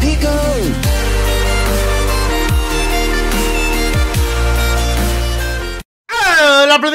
digo. ¡Ah! ¡La está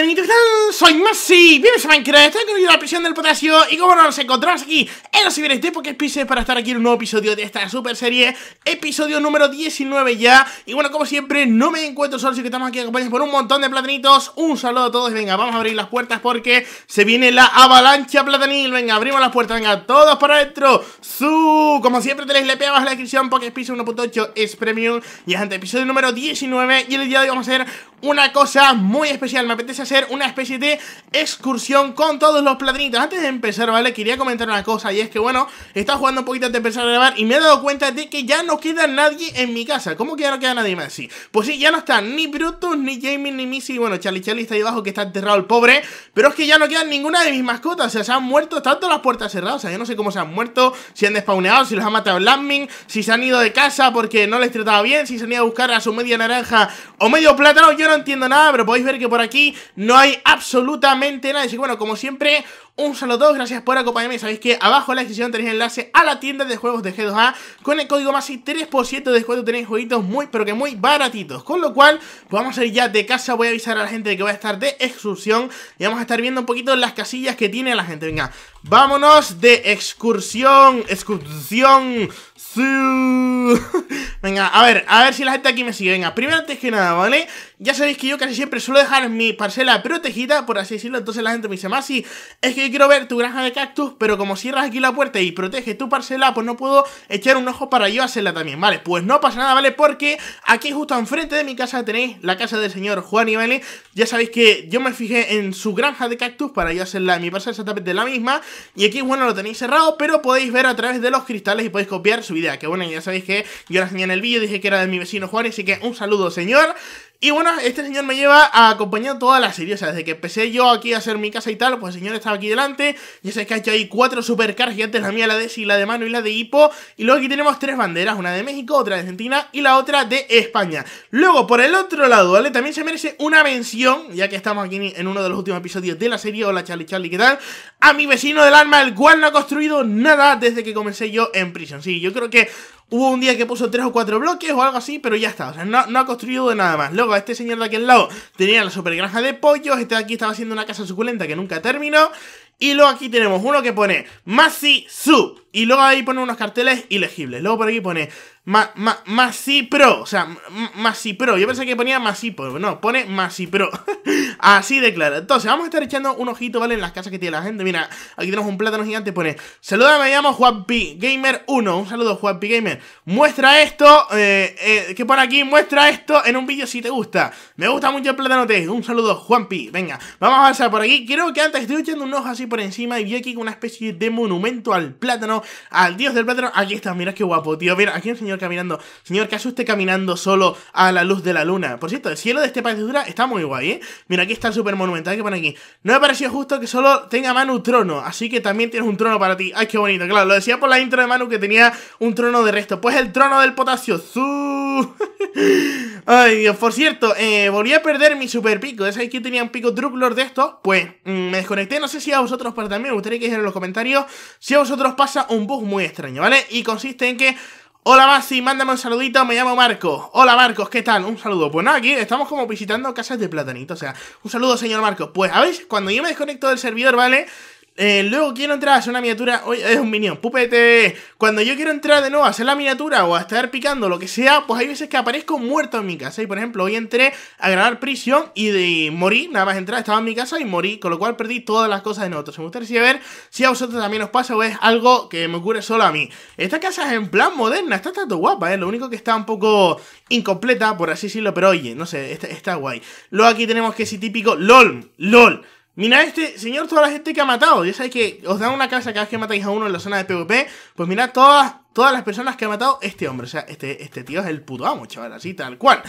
soy Masi, bienvenidos a Minecraft, estoy con la prisión del potasio y como no nos encontramos aquí en los siguientes que Pieces para estar aquí en un nuevo episodio de esta super serie, episodio número 19 ya, y bueno como siempre no me encuentro solo, así que estamos aquí acompañados por un montón de platanitos, un saludo a todos venga vamos a abrir las puertas porque se viene la avalancha platanil, venga abrimos las puertas, venga todos para adentro, su, como siempre tenéis le abajo en la descripción, porque punto 1.8 es premium y es ante episodio número 19 y el día de hoy vamos a hacer una cosa muy especial, me apetece hacer una especie de excursión con todos los platinitos. Antes de empezar, ¿vale? Quería comentar una cosa y es que, bueno, estaba jugando un poquito antes de empezar a grabar y me he dado cuenta de que ya no queda nadie en mi casa. ¿Cómo que ya no queda nadie más? Sí. Pues sí, ya no están ni Brutus, ni Jamie, ni Missy. Bueno, Charlie Charlie está ahí abajo que está enterrado el pobre. Pero es que ya no quedan ninguna de mis mascotas. O sea, se han muerto, están todas las puertas cerradas. O sea, yo no sé cómo se han muerto, si han despauneado si los ha matado Lamming, si se han ido de casa porque no les trataba bien, si se han ido a buscar a su media naranja o medio plátano. Yo no entiendo nada, pero podéis ver que por aquí no hay absolutamente absolutamente nada. Así bueno, como siempre, un saludo a todos, gracias por acompañarme. Sabéis que abajo en la descripción tenéis enlace a la tienda de juegos de G2A. Con el código MASI 3% de juegos tenéis jueguitos muy, pero que muy baratitos. Con lo cual, pues vamos a ir ya de casa. Voy a avisar a la gente de que voy a estar de excursión. Y vamos a estar viendo un poquito las casillas que tiene la gente. Venga, vámonos de excursión. Excursión. Venga, a ver, a ver si la gente aquí me sigue. Venga, primero antes que nada, ¿vale? Ya sabéis que yo casi siempre suelo dejar mi parcela protegida, por así decirlo. Entonces la gente me dice, Masi, es que quiero ver tu granja de cactus, pero como cierras aquí la puerta y protege tu parcela, pues no puedo echar un ojo para yo hacerla también, ¿vale? Pues no pasa nada, ¿vale? Porque aquí justo enfrente de mi casa tenéis la casa del señor Juan y ¿vale? Ya sabéis que yo me fijé en su granja de cactus para yo hacerla, mi parcela exactamente la misma, y aquí, bueno, lo tenéis cerrado, pero podéis ver a través de los cristales y podéis copiar su idea, que bueno, ya sabéis que yo la enseñé en el vídeo, dije que era de mi vecino Juan, así que un saludo, señor. Y bueno, este señor me lleva a acompañar toda la serie. O sea, desde que empecé yo aquí a hacer mi casa y tal, pues el señor estaba aquí delante. Ya sé que ha hecho ahí cuatro supercars gigantes: la mía, la de Si, la de Mano y la de Hippo, Y luego aquí tenemos tres banderas: una de México, otra de Argentina y la otra de España. Luego, por el otro lado, ¿vale? También se merece una mención, ya que estamos aquí en uno de los últimos episodios de la serie. Hola, Charlie, Charlie, ¿qué tal? A mi vecino del alma, el cual no ha construido nada desde que comencé yo en prisión Sí, yo creo que Hubo un día que puso tres o cuatro bloques o algo así, pero ya está. O sea, no, ha construido nada más. Luego, este señor de aquí lado tenía la super granja de pollos. Este de aquí estaba haciendo una casa suculenta que nunca terminó. Y luego aquí tenemos uno que pone Masi Su. Y luego ahí pone unos carteles ilegibles. Luego por aquí pone ma, ma, Masi Pro. O sea, Masi Pro. Yo pensé que ponía Masi Pro. No, pone Masi Pro. Así de claro. Entonces, vamos a estar echando un ojito, ¿vale? En las casas que tiene la gente. Mira, aquí tenemos un plátano gigante. Pone, saluda, me llamo Juan Juanpi Gamer 1. Un saludo, Juan Juanpi Gamer. Muestra esto, eh, eh que pone aquí, muestra esto en un vídeo si te gusta. Me gusta mucho el plátano test. Un saludo, Juan Juanpi. Venga, vamos a pasar por aquí. Creo que antes estoy echando un ojo así por encima y vi aquí una especie de monumento al plátano, al dios del plátano. Aquí está, mira qué guapo, tío. Mira, aquí hay un señor caminando. Señor, que asuste caminando solo a la luz de la luna? Por cierto, el cielo de este país de Dura está muy guay, ¿eh? Mira, aquí está el super monumental que pone aquí. No me pareció justo que solo tenga Manu trono, así que también tienes un trono para ti. Ay, qué bonito, claro, lo decía por la intro de Manu que tenía un trono de resto. Pues el trono del potasio, su... Ay, Dios, por cierto, eh, volví a perder mi super pico. ¿Sabéis que tenía un pico druklor de estos? Pues mm, me desconecté, no sé si a vosotros, pero también me gustaría que dijeran en los comentarios si a vosotros pasa un bug muy extraño, ¿vale? Y consiste en que Hola Basi, mándame un saludito, me llamo Marco Hola Marcos, ¿qué tal? Un saludo. Pues nada, aquí estamos como visitando casas de platanito, o sea, un saludo señor Marcos. Pues a ver, cuando yo me desconecto del servidor, ¿vale? Eh, luego quiero entrar a hacer una miniatura. Oye, es un minion, pupete. Cuando yo quiero entrar de nuevo a hacer la miniatura o a estar picando lo que sea, pues hay veces que aparezco muerto en mi casa. Y por ejemplo, hoy entré a grabar prisión y de morí, nada más entrar, estaba en mi casa y morí, con lo cual perdí todas las cosas de nosotros. Me gustaría ver si a vosotros también os pasa o es algo que me ocurre solo a mí. Esta casa es en plan moderna, está tanto guapa, ¿eh? Lo único que está un poco incompleta, por así decirlo, pero oye, no sé, está, guay. Luego aquí tenemos que si típico LOL, LOL. Mira este, señor, toda la gente que ha matado. Ya sabéis que os da una casa cada vez que matáis a uno en la zona de PvP. Pues mirad todas, todas las personas que ha matado este hombre. O sea, este, este tío es el puto amo, chaval, así tal cual.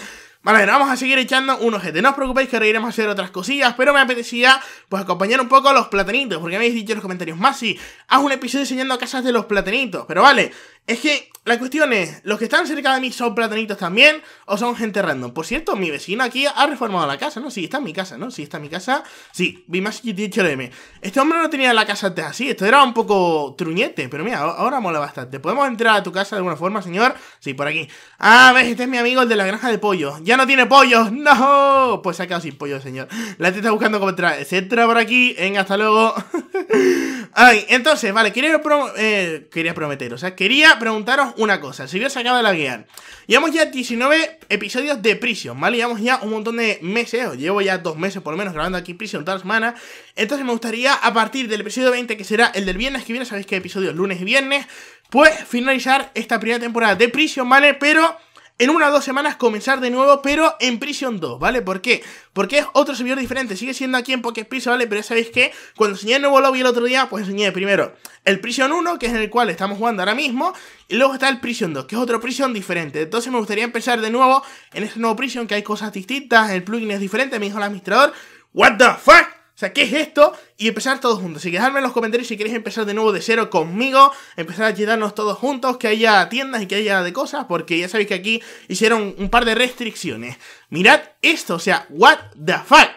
Vale, vamos a seguir echando unos GT. No os preocupéis que ahora iremos a hacer otras cosillas, pero me apetecía pues acompañar un poco a los platanitos, porque me habéis dicho en los comentarios, más si haz un episodio enseñando casas de los platanitos. Pero vale, es que la cuestión es, ¿los que están cerca de mí son platanitos también o son gente random? Por cierto, mi vecino aquí ha reformado la casa, ¿no? Sí, está en mi casa, ¿no? Sí, está en mi casa. Sí, vi más m Este hombre no tenía la casa antes así, esto era un poco truñete, pero mira, ahora mola bastante. ¿Podemos entrar a tu casa de alguna forma, señor? Sí, por aquí. Ah, ves, este es mi amigo, el de la granja de pollo. ¡Ya no tiene pollos! ¡No! Pues se ha quedado sin pollo, señor. La gente está buscando Se entra por aquí. Venga, hasta luego. Ay, entonces, vale, quería, eh, quería prometer, o sea, quería preguntaros una cosa. Si hubiera sacado de la guía, llevamos ya 19 episodios de prisión ¿vale? Llevamos ya un montón de meses, o llevo ya dos meses por lo menos grabando aquí prisión toda la semana. Entonces me gustaría, a partir del episodio 20, que será el del viernes que viene, sabéis que episodios lunes y viernes, pues finalizar esta primera temporada de prisión ¿vale? Pero en una o dos semanas comenzar de nuevo, pero en Prison 2, ¿vale? ¿Por qué? Porque es otro servidor diferente, sigue siendo aquí en piso ¿vale? Pero ya sabéis que cuando enseñé el nuevo lobby el otro día, pues enseñé primero el Prison 1, que es en el cual estamos jugando ahora mismo, y luego está el Prison 2, que es otro Prison diferente. Entonces me gustaría empezar de nuevo en este nuevo Prison, que hay cosas distintas, el plugin es diferente, me dijo el administrador, ¿What the fuck? O sea, ¿qué es esto? Y empezar todos juntos. Así que dejadme en los comentarios si queréis empezar de nuevo de cero conmigo. Empezar a ayudarnos todos juntos, que haya tiendas y que haya de cosas. Porque ya sabéis que aquí hicieron un par de restricciones. Mirad esto, o sea, what the fuck.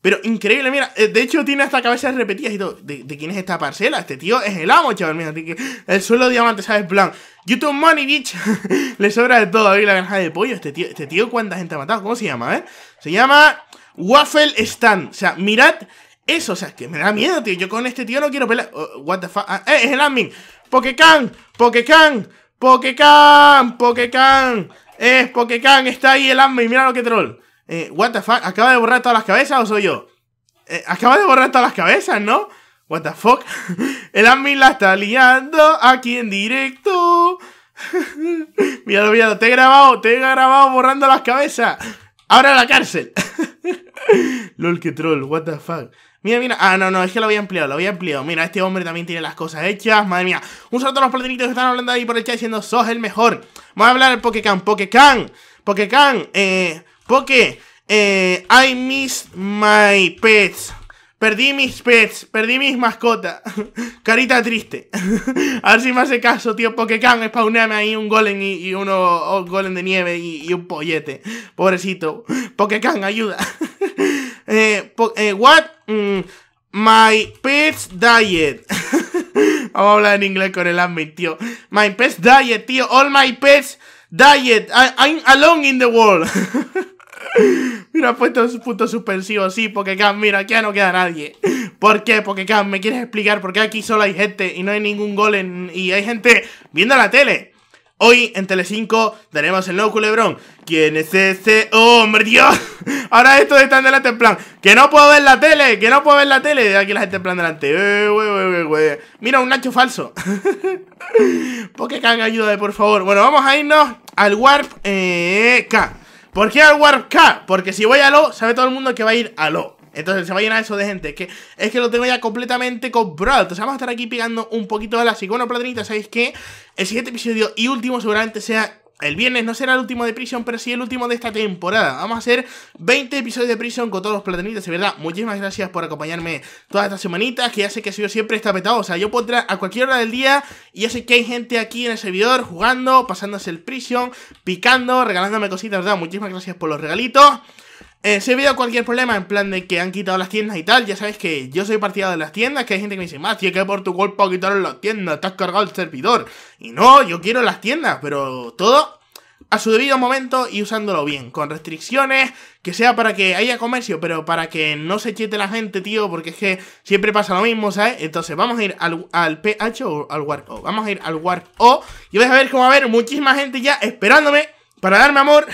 Pero increíble, mira, eh, de hecho tiene hasta cabezas repetidas y todo. ¿De, quién es esta parcela? Este tío es el amo, chaval, mira, el suelo diamante, ¿sabes? Plan, YouTube Money, bitch. Le sobra de todo, ahí la granja de pollo. Este tío, este tío, ¿cuánta gente ha matado? ¿Cómo se llama, eh? Se llama Waffle Stand. O sea, mirad eso. O sea, que me da miedo, tío. Yo con este tío no quiero pelear. WTF, oh, what the fuck. Ah, eh, es el admin. Pokecan, Pokecan, Pokecan, Pokecan. Es Pokecan, está ahí el admin. Mira lo que troll. Eh, what the fuck. ¿Acaba de borrar todas las cabezas o soy yo? Eh, acaba de borrar todas las cabezas, ¿no? What the fuck. el admin la está liando aquí en directo. míralo, míralo. Te he grabado, te he grabado borrando las cabezas. Ahora la cárcel. LOL, que troll, what the fuck. Mira, mira. Ah, no, no, es que lo había empleado lo había empleado, Mira, este hombre también tiene las cosas hechas. Madre mía. Un saludo a los platinitos que están hablando ahí por el chat diciendo, sos el mejor. Vamos a hablar del Pokécan, Pokécan, Pokécan, eh, Poké, eh, I miss my pets. Perdí mis pets, perdí mis mascotas. Carita triste. a ver si me hace caso, tío Pokécan. Spawneame ahí un golem y, uno, un oh, golem de nieve y, un pollete. Pobrecito. Pokécan, ayuda. Eh, eh, what? Mm, my Pets Diet. Vamos a hablar en inglés con el admin, tío. My Pets Diet, tío. All my pets diet. I'm alone in the world. mira, puesto un punto suspensivo, sí, porque Cam, mira, aquí ya no queda nadie. ¿Por qué? Porque Cam, ¿me quieres explicar por qué aquí solo hay gente y no hay ningún golem y hay gente viendo la tele? Hoy en Telecinco tenemos el nuevo culebrón. ¿Quién es ese hombre? ¡Dios! Ahora esto de delante en plan. ¡Que no puedo ver la tele! ¡Que no puedo ver la tele! Aquí la gente en plan delante. Eh, wey, Mira, un Nacho falso. ¿Por qué can ayuda, por favor? Bueno, vamos a irnos al Warp eh, K. ¿Por qué al Warp K? Porque si voy a Lo, sabe todo el mundo que va a ir a Lo. Entonces se va a llenar eso de gente. Es que, es que lo tengo ya completamente comprado. Entonces vamos a estar aquí pegando un poquito de las Platernita, ¿Sabéis qué? El siguiente episodio y último seguramente sea el viernes no será el último de Prison, pero sí el último de esta temporada. Vamos a hacer 20 episodios de Prison con todos los platanitas, verdad. Muchísimas gracias por acompañarme todas estas semanitas, que ya sé que yo siempre está petado. O sea, yo puedo entrar a cualquier hora del día y ya sé que hay gente aquí en el servidor jugando, pasándose el Prison, picando, regalándome cositas, ¿verdad? Muchísimas gracias por los regalitos. Eh, si ha habido cualquier problema en plan de que han quitado las tiendas y tal, ya sabes que yo soy partidario de las tiendas, que hay gente que me dice, más, tío, que por tu culpa quitaron las tiendas, te cargado el servidor. Y no, yo quiero las tiendas, pero todo a su debido momento y usándolo bien, con restricciones, que sea para que haya comercio, pero para que no se chete la gente, tío, porque es que siempre pasa lo mismo, ¿sabes? Entonces, vamos a ir al, PH o al o vamos a ir al o, y vais a ver cómo va a haber muchísima gente ya esperándome para darme amor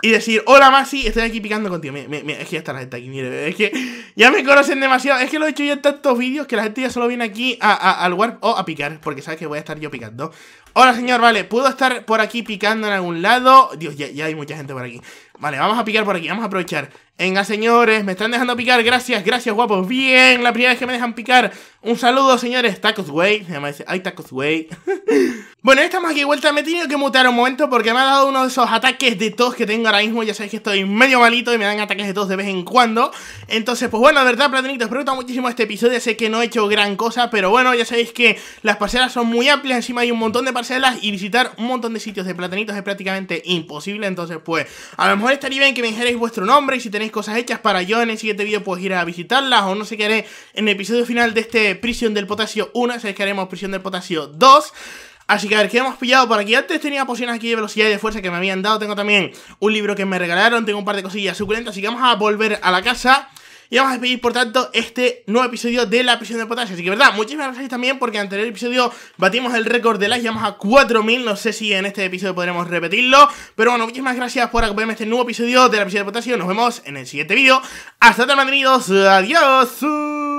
y decir, hola Masi, estoy aquí picando contigo. es que ya está la gente aquí, es que ya me conocen demasiado. Es que lo he hecho yo en tantos vídeos que la gente ya solo viene aquí al warp o a picar, porque sabes que voy a estar yo picando. Hola, señor, vale, ¿puedo estar por aquí picando en algún lado? Dios, ya, hay mucha gente por aquí. Vale, vamos a picar por aquí, vamos a aprovechar. Venga, señores, me están dejando picar, gracias, gracias, guapos. Bien, la primera vez que me dejan picar. Un saludo, señores. Tacos Way, se llama ese. Ay, Tacos Way. bueno, estamos aquí de vuelta. Me he tenido que mutar un momento porque me ha dado uno de esos ataques de tos que tengo ahora mismo. Ya sabéis que estoy medio malito y me dan ataques de tos de vez en cuando. Entonces, pues bueno, de verdad, platinito, espero muchísimo este episodio. Sé que no he hecho gran cosa, pero bueno, ya sabéis que las parcelas son muy amplias. Encima hay un montón de y visitar un montón de sitios de platanitos es prácticamente imposible. Entonces, pues, a lo mejor estaría bien que me dijerais vuestro nombre y si tenéis cosas hechas para yo en el siguiente vídeo, pues ir a visitarlas o no sé qué haré en el episodio final de este Prisión del Potasio 1, sabéis que haremos Prisión del Potasio 2. Así que a ver, ¿qué hemos pillado por aquí? Antes tenía pociones aquí de velocidad y de fuerza que me habían dado. Tengo también un libro que me regalaron. Tengo un par de cosillas suculentas. Así que vamos a volver a la casa. Y vamos a despedir, por tanto, este nuevo episodio de la prisión de potasio. Así que, verdad, muchísimas gracias también porque en el anterior episodio batimos el récord de likes, Llevamos a 4000. No sé si en este episodio podremos repetirlo. Pero bueno, muchísimas gracias por acompañarme en este nuevo episodio de la prisión de potasio. Nos vemos en el siguiente vídeo. Hasta tan mantenidos. Adiós.